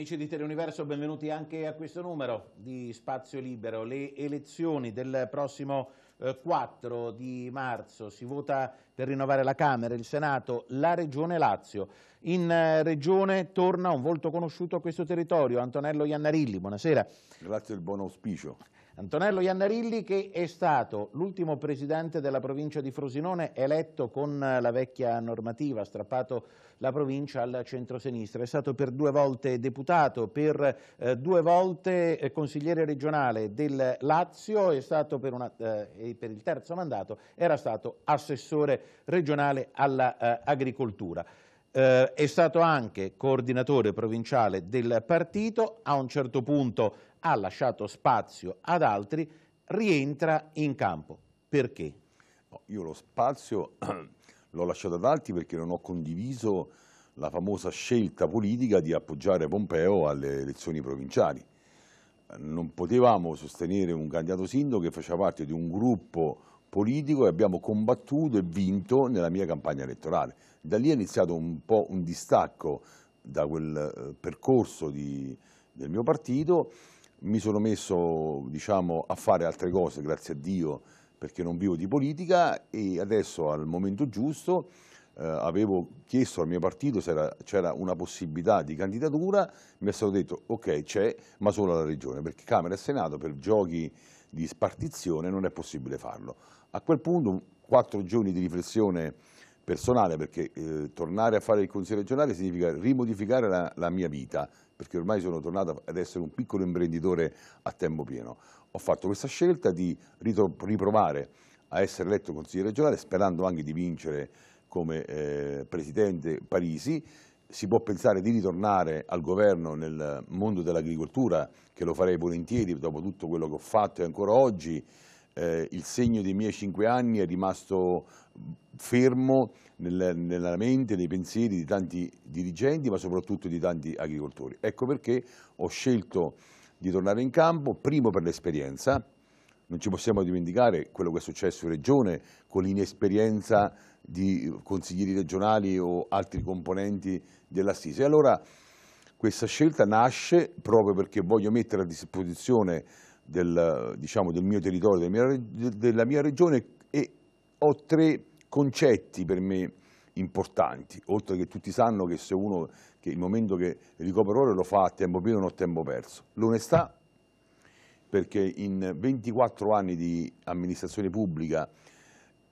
Amici di Teleuniverso, benvenuti anche a questo numero di Spazio Libero. Le elezioni del prossimo 4 eh, di marzo si vota per rinnovare la Camera, il Senato, la Regione Lazio. In eh, Regione torna un volto conosciuto a questo territorio, Antonello Iannarilli, buonasera. Grazie del buon auspicio. Antonello Iannarilli che è stato l'ultimo presidente della provincia di Frosinone eletto con eh, la vecchia normativa, ha strappato la provincia al centro-sinistra. È stato per due volte deputato, per eh, due volte eh, consigliere regionale del Lazio e una, eh, per il terzo mandato era stato assessore regionale all'agricoltura. Eh, eh, è stato anche coordinatore provinciale del partito, a un certo punto ha lasciato spazio ad altri, rientra in campo. Perché? io lo spazio l'ho lasciato ad altri perché non ho condiviso la famosa scelta politica di appoggiare Pompeo alle elezioni provinciali. Non potevamo sostenere un candidato sindaco che faceva parte di un gruppo politico e abbiamo combattuto e vinto nella mia campagna elettorale. Da lì è iniziato un po' un distacco da quel eh, percorso di, del mio partito, mi sono messo diciamo, a fare altre cose, grazie a Dio, perché non vivo di politica e adesso al momento giusto eh, avevo chiesto al mio partito se c'era una possibilità di candidatura, mi è stato detto ok c'è, ma solo alla regione, perché Camera e Senato per giochi di spartizione non è possibile farlo. A quel punto, quattro giorni di riflessione personale, perché eh, tornare a fare il consiglio regionale significa rimodificare la, la mia vita, perché ormai sono tornato ad essere un piccolo imprenditore a tempo pieno. Ho fatto questa scelta di riprovare a essere eletto consigliere regionale, sperando anche di vincere come eh, presidente Parisi, si può pensare di ritornare al governo nel mondo dell'agricoltura, che lo farei volentieri dopo tutto quello che ho fatto e ancora oggi, eh, il segno dei miei cinque anni è rimasto fermo nel, nella mente, nei pensieri di tanti dirigenti, ma soprattutto di tanti agricoltori. Ecco perché ho scelto di tornare in campo, primo per l'esperienza, non ci possiamo dimenticare quello che è successo in regione con l'inesperienza di consiglieri regionali o altri componenti dell'assise. Allora questa scelta nasce proprio perché voglio mettere a disposizione del, diciamo, del mio territorio, della mia, della mia regione e ho tre concetti per me importanti, oltre che tutti sanno che se uno che il momento che ricopre ore lo fa a tempo pieno non a tempo perso. L'onestà, perché in 24 anni di amministrazione pubblica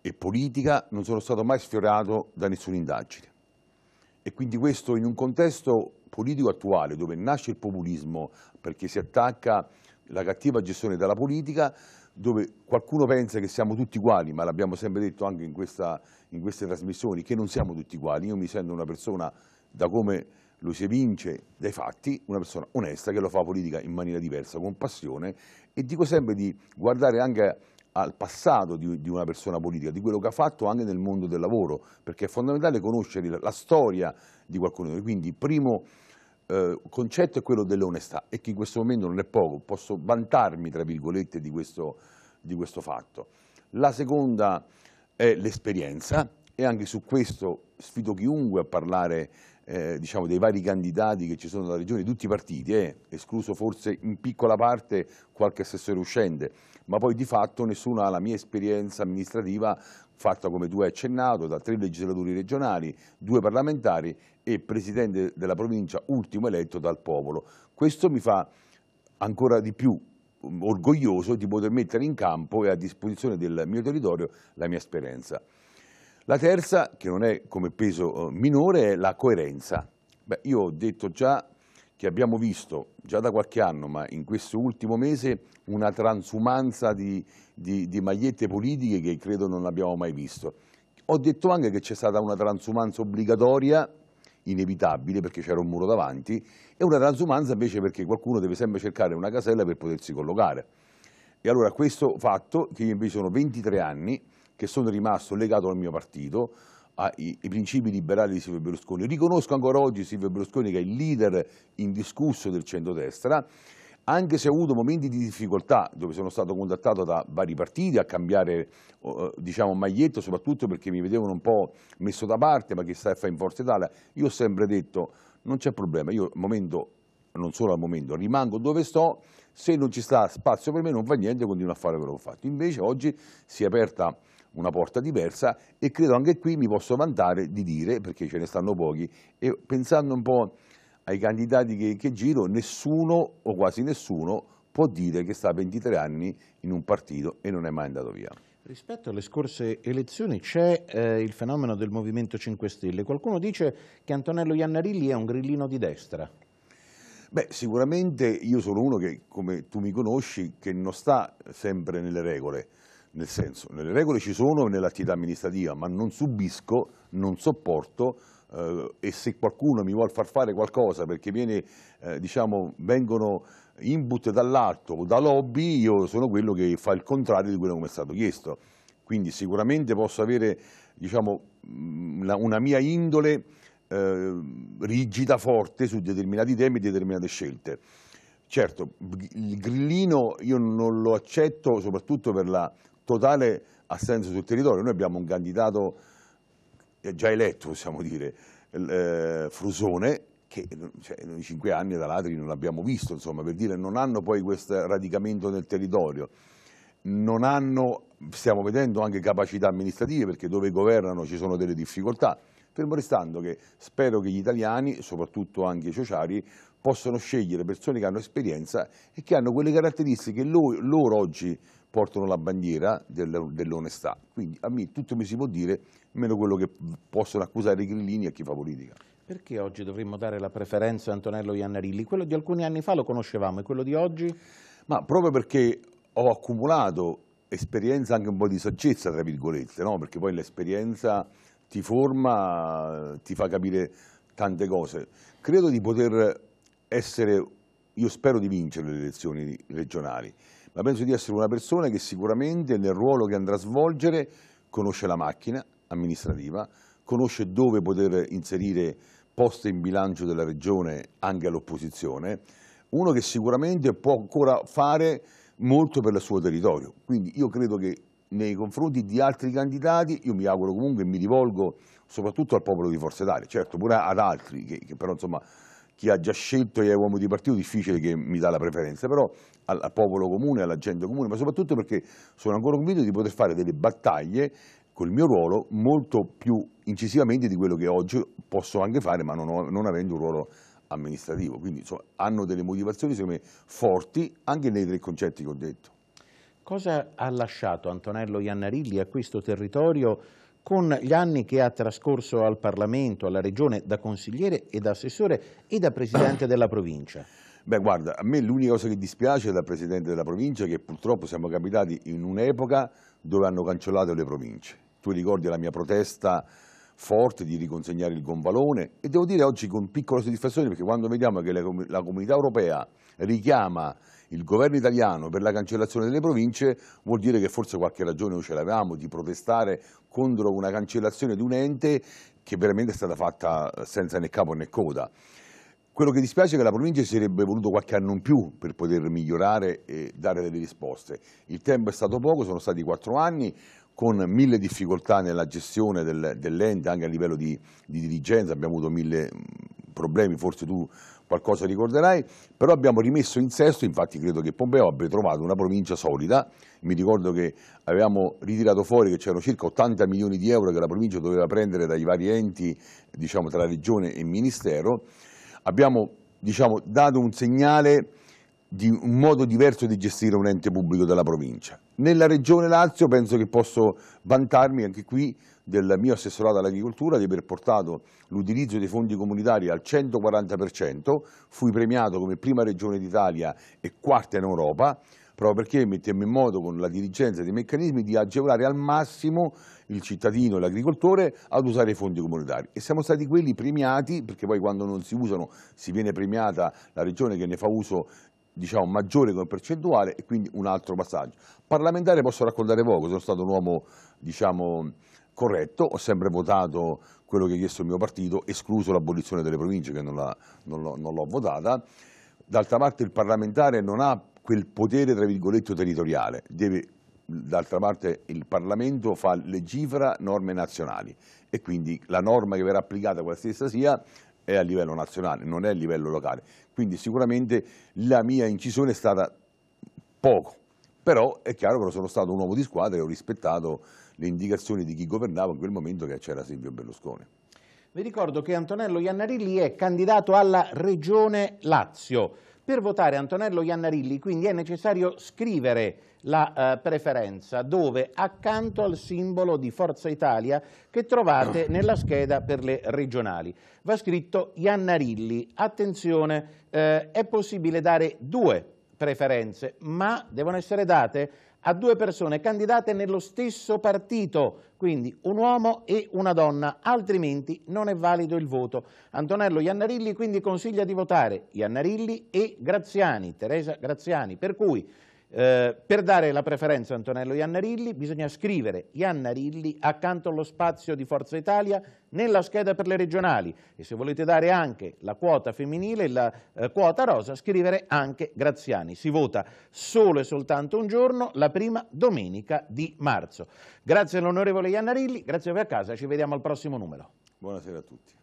e politica non sono stato mai sfiorato da nessuna indagine. E quindi questo in un contesto politico attuale dove nasce il populismo perché si attacca la cattiva gestione della politica dove qualcuno pensa che siamo tutti uguali, ma l'abbiamo sempre detto anche in, questa, in, queste trasmissioni, che non siamo tutti uguali. Io mi sento una persona, da come lo si evince dai fatti, una persona onesta che lo fa politica in maniera diversa, con passione, e dico sempre di guardare anche al passato di, di una persona politica, di quello che ha fatto anche nel mondo del lavoro, perché è fondamentale conoscere la, la storia di qualcuno. di noi. Quindi, primo eh, concetto è quello dell'onestà e che in questo momento non è poco, posso vantarmi tra virgolette di questo, di questo fatto. La seconda è l'esperienza e anche su questo sfido chiunque a parlare eh, diciamo, dei vari candidati che ci sono dalla regione, di tutti i partiti, eh, escluso forse in piccola parte qualche assessore uscente, ma poi di fatto nessuno ha la mia esperienza amministrativa fatta come tu hai accennato da tre legislatori regionali, due parlamentari e presidente della provincia ultimo eletto dal popolo. Questo mi fa ancora di più mm, orgoglioso di poter mettere in campo e a disposizione del mio territorio la mia esperienza. La terza, che non è come peso eh, minore, è la coerenza. Beh, io ho detto già che abbiamo visto già da qualche anno, ma in questo ultimo mese, una transumanza di, di, di magliette politiche che credo non abbiamo mai visto. Ho detto anche che c'è stata una transumanza obbligatoria, inevitabile perché c'era un muro davanti, e una transumanza invece perché qualcuno deve sempre cercare una casella per potersi collocare. E allora questo fatto, che io invece sono 23 anni, che sono rimasto legato al mio partito, ai principi liberali di Silvio Berlusconi. Riconosco ancora oggi Silvio Berlusconi che è il leader indiscusso del centrodestra, anche se ha avuto momenti di difficoltà dove sono stato contattato da vari partiti a cambiare diciamo, maglietta, soprattutto perché mi vedevano un po' messo da parte, ma che sta a fare in Forza Italia, io ho sempre detto non c'è problema, io al momento, non solo al momento, rimango dove sto, se non ci sta spazio per me non fa niente, continuo a fare quello che ho fatto. Invece oggi si è aperta una porta diversa e credo anche qui mi posso vantare di dire, perché ce ne stanno pochi, e pensando un po' ai candidati che, che giro, nessuno o quasi nessuno può dire che sta 23 anni in un partito e non è mai andato via. Rispetto alle scorse elezioni c'è eh, il fenomeno del Movimento 5 Stelle. Qualcuno dice che Antonello Iannarilli è un grillino di destra. Beh, sicuramente io sono uno che, come tu mi conosci, che non sta sempre nelle regole. Nel senso, le regole ci sono nell'attività amministrativa, ma non subisco, non sopporto eh, e se qualcuno mi vuole far fare qualcosa perché viene, eh, diciamo, vengono input dall'alto o da lobby, io sono quello che fa il contrario di quello che mi è stato chiesto. Quindi sicuramente posso avere diciamo, una, mm, una mia indole eh, rigida, forte su determinati temi e determinate scelte. Certo, il grillino io non lo accetto soprattutto per la totale assenso sul territorio. Noi abbiamo un candidato eh, già eletto, possiamo dire, eh, Frusone, che cioè, in cinque anni da Latri non l'abbiamo visto, insomma, per dire, non hanno poi questo radicamento nel territorio, non hanno, stiamo vedendo anche capacità amministrative, perché dove governano ci sono delle difficoltà, fermo restando che spero che gli italiani, soprattutto anche i sociari, possano scegliere persone che hanno esperienza e che hanno quelle caratteristiche che loro oggi portano la bandiera dell'onestà. Quindi a me tutto mi si può dire, meno quello che possono accusare i grillini e chi fa politica. Perché oggi dovremmo dare la preferenza a Antonello Iannarilli? Quello di alcuni anni fa lo conoscevamo e quello di oggi? Ma proprio perché ho accumulato esperienza anche un po' di saggezza, tra virgolette, no? perché poi l'esperienza ti forma, ti fa capire tante cose. Credo di poter essere, io spero di vincere le elezioni regionali, ma penso di essere una persona che sicuramente nel ruolo che andrà a svolgere conosce la macchina amministrativa, conosce dove poter inserire poste in bilancio della regione anche all'opposizione, uno che sicuramente può ancora fare molto per il suo territorio. Quindi io credo che nei confronti di altri candidati, io mi auguro comunque, e mi rivolgo soprattutto al popolo di Forza Italia, certo pure ad altri, che, che però insomma chi ha già scelto e è uomo di partito difficile che mi dà la preferenza, però al, al popolo comune, alla gente comune, ma soprattutto perché sono ancora convinto di poter fare delle battaglie col mio ruolo molto più incisivamente di quello che oggi posso anche fare, ma non, ho, non avendo un ruolo amministrativo. Quindi insomma, hanno delle motivazioni, secondo me, forti anche nei tre concetti che ho detto. Cosa ha lasciato Antonello Iannarilli a questo territorio? con gli anni che ha trascorso al Parlamento, alla Regione, da consigliere e da assessore e da presidente della provincia? Beh, guarda, a me l'unica cosa che dispiace da presidente della provincia è che purtroppo siamo capitati in un'epoca dove hanno cancellato le province. Tu ricordi la mia protesta forte di riconsegnare il gonvalone e devo dire oggi con piccola soddisfazione perché quando vediamo che la, com la comunità europea richiama il governo italiano per la cancellazione delle province vuol dire che forse qualche ragione noi ce l'avevamo di protestare contro una cancellazione di un ente che veramente è stata fatta senza né capo né coda. Quello che dispiace è che la provincia si sarebbe voluto qualche anno in più per poter migliorare e dare delle risposte. Il tempo è stato poco, sono stati quattro anni, con mille difficoltà nella gestione del, dell'ente anche a livello di, di dirigenza, abbiamo avuto mille, problemi, forse tu qualcosa ricorderai, però abbiamo rimesso in sesto, infatti credo che Pompeo abbia trovato una provincia solida, mi ricordo che avevamo ritirato fuori che c'erano circa 80 milioni di euro che la provincia doveva prendere dai vari enti, diciamo tra regione e ministero, abbiamo diciamo, dato un segnale di un modo diverso di gestire un ente pubblico della provincia. Nella regione Lazio penso che posso vantarmi anche qui del mio assessorato all'agricoltura di aver portato l'utilizzo dei fondi comunitari al 140%, fui premiato come prima regione d'Italia e quarta in Europa, proprio perché mettiamo in modo con la dirigenza dei meccanismi di agevolare al massimo il cittadino e l'agricoltore ad usare i fondi comunitari e siamo stati quelli premiati perché poi quando non si usano si viene premiata la regione che ne fa uso diciamo, maggiore come percentuale e quindi un altro passaggio. Parlamentare posso raccontare poco, sono stato un uomo diciamo, corretto, ho sempre votato quello che ha chiesto il mio partito, escluso l'abolizione delle province che non l'ho votata. D'altra parte il parlamentare non ha quel potere, tra virgolette, territoriale, deve d'altra parte il Parlamento fa, legifera norme nazionali e quindi la norma che verrà applicata qualsiasi sia è a livello nazionale, non è a livello locale. Quindi sicuramente la mia incisione è stata poco, però è chiaro che sono stato un uomo di squadra e ho rispettato le indicazioni di chi governava in quel momento che c'era Silvio Berlusconi. Vi ricordo che Antonello Iannarilli è candidato alla Regione Lazio. Per votare Antonello Iannarilli quindi è necessario scrivere la eh, preferenza dove accanto al simbolo di Forza Italia che trovate nella scheda per le regionali va scritto Iannarilli. Attenzione, eh, è possibile dare due preferenze ma devono essere date a due persone candidate nello stesso partito, quindi un uomo e una donna, altrimenti non è valido il voto. Antonello Iannarilli quindi consiglia di votare Iannarilli e Graziani, Teresa Graziani, per cui eh, per dare la preferenza a Antonello Iannarilli bisogna scrivere Iannarilli accanto allo spazio di Forza Italia nella scheda per le regionali e se volete dare anche la quota femminile, la eh, quota rosa, scrivere anche Graziani. Si vota solo e soltanto un giorno, la prima domenica di marzo. Grazie all'onorevole Iannarilli, grazie a voi a casa, ci vediamo al prossimo numero. Buonasera a tutti.